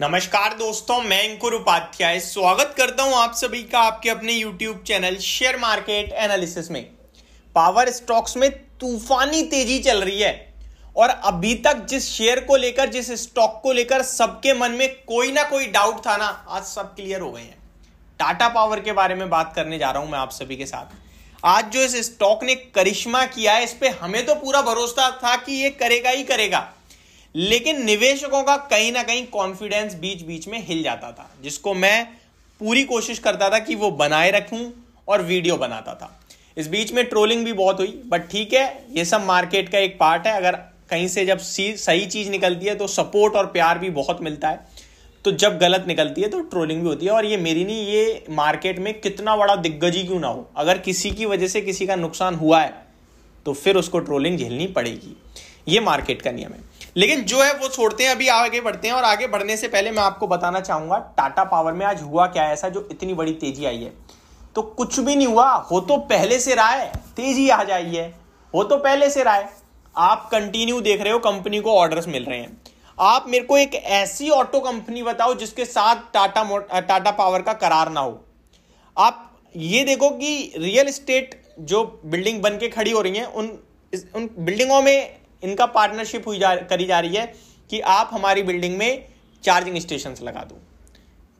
नमस्कार दोस्तों मैं अंकुर उपाध्याय स्वागत करता हूं आप सभी का आपके अपने YouTube channel share market analysis में पावर स्टॉक्स में तूफानी तेजी चल रही है और अभी तक जिस शेयर को लेकर जिस स्टॉक को लेकर सबके मन में कोई ना कोई डाउट था ना आज सब क्लियर हो गए हैं टाटा पावर के बारे में बात करने जा रहा हूं मैं आप सभी के साथ आज जो इस स्टॉक ने करिश्मा किया है इस पर हमें तो पूरा भरोसा था कि ये करेगा ही करेगा लेकिन निवेशकों का कहीं ना कहीं कॉन्फिडेंस बीच बीच में हिल जाता था जिसको मैं पूरी कोशिश करता था कि वो बनाए रखूं और वीडियो बनाता था इस बीच में ट्रोलिंग भी बहुत हुई बट ठीक है ये सब मार्केट का एक पार्ट है अगर कहीं से जब सही चीज़ निकलती है तो सपोर्ट और प्यार भी बहुत मिलता है तो जब गलत निकलती है तो ट्रोलिंग भी होती है और ये मेरी नहीं ये मार्केट में कितना बड़ा दिग्गज ही क्यों ना हो अगर किसी की वजह से किसी का नुकसान हुआ है तो फिर उसको ट्रोलिंग झेलनी पड़ेगी ये मार्केट का नियम है लेकिन जो है वो छोड़ते हैं अभी आगे बढ़ते हैं और आगे बढ़ने से पहले मैं आपको बताना चाहूंगा टाटा पावर में आज हुआ क्या ऐसा जो इतनी बड़ी तेजी आई है तो कुछ भी नहीं हुआ हो तो पहले से रहा है तेजी आ जाइए है हो तो पहले से रहा है आप कंटिन्यू देख रहे हो कंपनी को ऑर्डर्स मिल रहे हैं आप मेरे को एक ऐसी ऑटो कंपनी बताओ जिसके साथ टाटा टाटा पावर का करार ना हो आप ये देखो कि रियल इस्टेट जो बिल्डिंग बन के खड़ी हो रही है उन उन बिल्डिंगों में इनका पार्टनरशिप हुई जा करी जा रही है कि आप हमारी बिल्डिंग में चार्जिंग स्टेशन लगा दो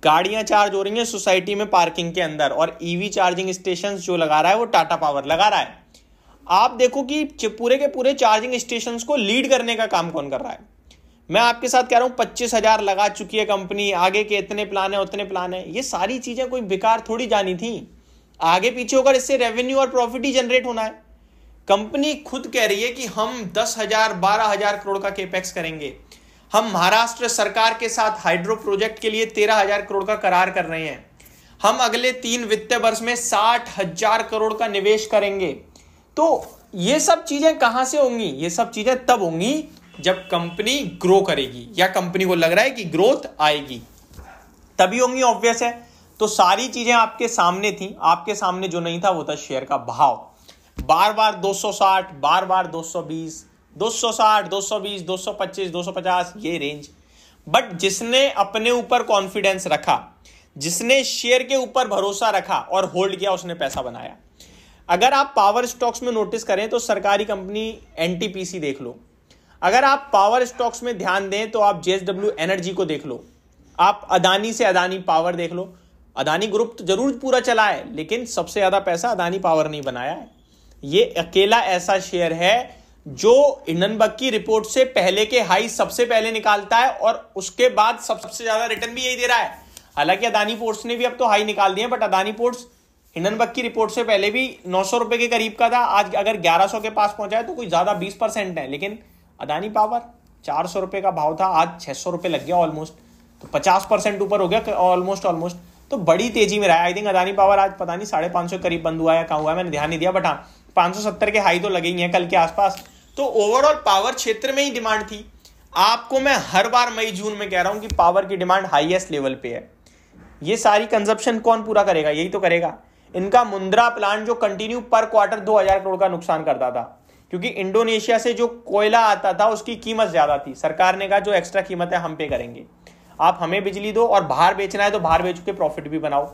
गाड़ियां चार्ज हो रही हैं सोसाइटी में पार्किंग के अंदर और ईवी चार्जिंग स्टेशन जो लगा रहा है वो टाटा पावर लगा रहा है आप देखो कि पूरे के पूरे चार्जिंग स्टेशन को लीड करने का काम कौन कर रहा है मैं आपके साथ कह रहा हूं पच्चीस हजार लगा चुकी है कंपनी आगे के इतने प्लान है उतने प्लान है ये सारी चीजें कोई बेकार थोड़ी जानी थी आगे पीछे होकर इससे रेवेन्यू और प्रॉफिट ही जनरेट होना है कंपनी खुद कह रही है कि हम दस हजार बारह हजार करोड़ का केपेक्स करेंगे हम महाराष्ट्र सरकार के साथ हाइड्रो प्रोजेक्ट के लिए तेरह हजार करोड़ का करार कर रहे हैं हम अगले तीन वित्तीय वर्ष में साठ हजार करोड़ का निवेश करेंगे तो ये सब चीजें कहां से होंगी ये सब चीजें तब होंगी जब कंपनी ग्रो करेगी या कंपनी को लग रहा है कि ग्रोथ आएगी तभी होंगी ऑब्वियस है तो सारी चीजें आपके सामने थी आपके सामने जो नहीं था वो था शेयर का भाव बार बार 260 बार बार 220 260 220 225 250 ये रेंज बट जिसने अपने ऊपर कॉन्फिडेंस रखा जिसने शेयर के ऊपर भरोसा रखा और होल्ड किया उसने पैसा बनाया अगर आप पावर स्टॉक्स में नोटिस करें तो सरकारी कंपनी एनटीपीसी देख लो अगर आप पावर स्टॉक्स में ध्यान दें तो आप जेएसडब्ल्यू एनर्जी को देख लो आप अदानी से अदानी पावर देख लो अदानी ग्रुप तो जरूर पूरा चला है लेकिन सबसे ज्यादा पैसा अदानी पावर ने बनाया है ये अकेला ऐसा शेयर है जो हिंडनबर्ग की रिपोर्ट से पहले के हाई सबसे पहले निकालता है और उसके बाद सबसे ज्यादा रिटर्न भी यही दे रहा है हालांकि अदानी पोर्ट्स ने भी अब तो हाई निकाल दिए बट अदानी पोर्ट्स हिंडनबर्ग की रिपोर्ट से पहले भी नौ रुपए के करीब का था आज अगर ग्यारह के पास पहुंचा है तो कोई ज्यादा बीस परसेंट है लेकिन अदानी पावर चार सौ का भाव था आज छह सौ लग गया ऑलमोस्ट तो पचास परसेंट ऊपर हो गया ऑलमोस्ट ऑलमोस्ट तो बड़ी तेजी में रहा आई थिंक अदानी पावर आज पता नहीं साढ़े पांच सौ करीब बंद हुआ है कहा हुआ है मैंने ध्यान नहीं दिया बट हाँ 570 के हाई तो लगेंगे हैं कल के आसपास तो ओवरऑल पावर क्षेत्र में ही डिमांड थी आपको मैं हर बार मई जून में कह रहा हूं कि पावर की डिमांड हाईएस्ट लेवल पे है ये सारी कंजप्शन कौन पूरा करेगा यही तो करेगा इनका मुंद्रा प्लांट जो कंटिन्यू पर क्वार्टर 2000 करोड़ का नुकसान करता था क्योंकि इंडोनेशिया से जो कोयला आता था उसकी कीमत ज्यादा थी सरकार ने कहा जो एक्स्ट्रा कीमत है हम पे करेंगे आप हमें बिजली दो और बाहर बेचना है तो बाहर बेच के प्रॉफिट भी बनाओ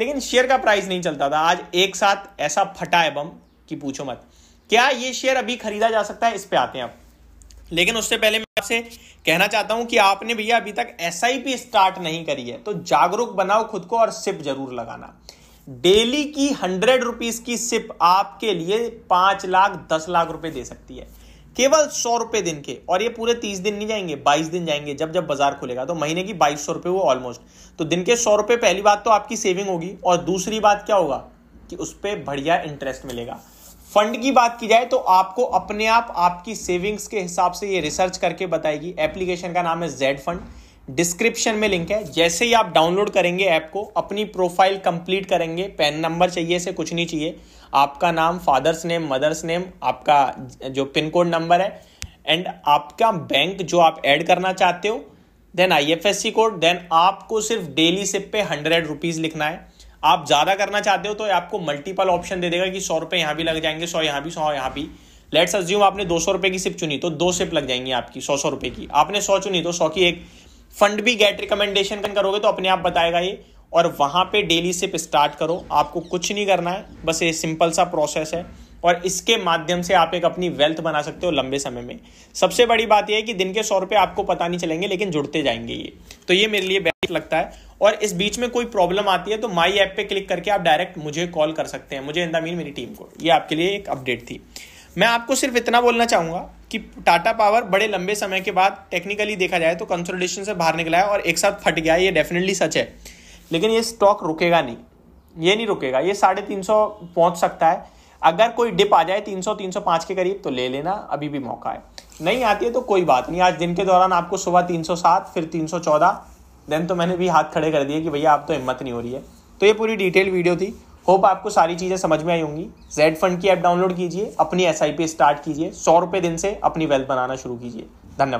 लेकिन शेयर का प्राइस नहीं चलता था आज एक साथ ऐसा फटा है बम कि पूछो मत क्या ये शेयर अभी खरीदा जा सकता है इस पे आते हैं आप लेकिन उससे पहले मैं आपसे कहना चाहता हूं कि आपने भैया अभी तक एस स्टार्ट नहीं करी है तो जागरूक बनाओ खुद को और सिप जरूर लगाना डेली की हंड्रेड रुपीज की सिप आपके लिए पांच लाख दस लाख रुपए दे सकती है केवल सौ रुपए दिन के और ये पूरे तीस दिन नहीं जाएंगे बाईस दिन जाएंगे जब जब बाजार खुलेगा तो महीने की बाईस सौ रुपए वो ऑलमोस्ट तो दिन के सौ रुपए पहली बात तो आपकी सेविंग होगी और दूसरी बात क्या होगा कि उस पर बढ़िया इंटरेस्ट मिलेगा फंड की बात की जाए तो आपको अपने आप आपकी सेविंग्स के हिसाब से ये रिसर्च करके बताएगी एप्लीकेशन का नाम है जेड फंड डिस्क्रिप्शन में लिंक है जैसे ही आप डाउनलोड करेंगे ऐप को अपनी प्रोफाइल कंप्लीट करेंगे पैन नंबर चाहिए से कुछ नहीं चाहिए आपका नाम फादर्स नेम मदर्स नेम आपका जो पिन कोड नंबर है एंड आपका बैंक जो आप ऐड करना चाहते हो देन आई कोड देन आपको सिर्फ डेली सिप पे हंड्रेड रुपीज़ लिखना है आप ज़्यादा करना चाहते हो तो आपको मल्टीपल ऑप्शन दे देगा कि सौ रुपए यहाँ भी लग जाएंगे सौ यहाँ भी सौ यहाँ भी लेट्स अज्यूम आपने दो सौ रुपए की सिप चुनी तो दो सिप लग जाएंगी आपकी सौ सौ रुपए की आपने सौ चुनी तो सौ की एक फंड भी गेट रिकमेंडेशन करोगे तो अपने आप बताएगा ये और वहां पे डेली सिप स्टार्ट करो आपको कुछ नहीं करना है बस ये सिंपल सा प्रोसेस है और इसके माध्यम से आप एक अपनी वेल्थ बना सकते हो लंबे समय में सबसे बड़ी बात यह है कि दिन के सौ रुपए आपको पता नहीं चलेंगे लेकिन जुड़ते जाएंगे ये तो ये मेरे लिए बेस्ट लगता है और इस बीच में कोई प्रॉब्लम आती है तो माई ऐप पे क्लिक करके आप डायरेक्ट मुझे कॉल कर सकते हैं मुझे इंदा मीन मेरी टीम को ये आपके लिए एक अपडेट थी मैं आपको सिर्फ इतना बोलना चाहूंगा कि टाटा पावर बड़े लंबे समय के बाद टेक्निकली देखा जाए तो कंसोलिडेशन से बाहर निकला है और एक साथ फट गया ये डेफिनेटली सच है लेकिन ये स्टॉक रुकेगा नहीं ये नहीं रुकेगा ये साढ़े तीन सौ पहुंच सकता है अगर कोई डिप आ जाए 300 305 के करीब तो ले लेना अभी भी मौका है नहीं आती है तो कोई बात नहीं आज दिन के दौरान आपको सुबह 307 फिर 314 देन तो मैंने भी हाथ खड़े कर दिए कि भैया आप तो हिम्मत नहीं हो रही है तो ये पूरी डिटेल वीडियो थी होप आपको सारी चीज़ें समझ में आई होंगी जेड फंड की ऐप डाउनलोड कीजिए अपनी एस स्टार्ट कीजिए सौ रुपये दिन से अपनी वेल्थ बनाना शुरू कीजिए धन्यवाद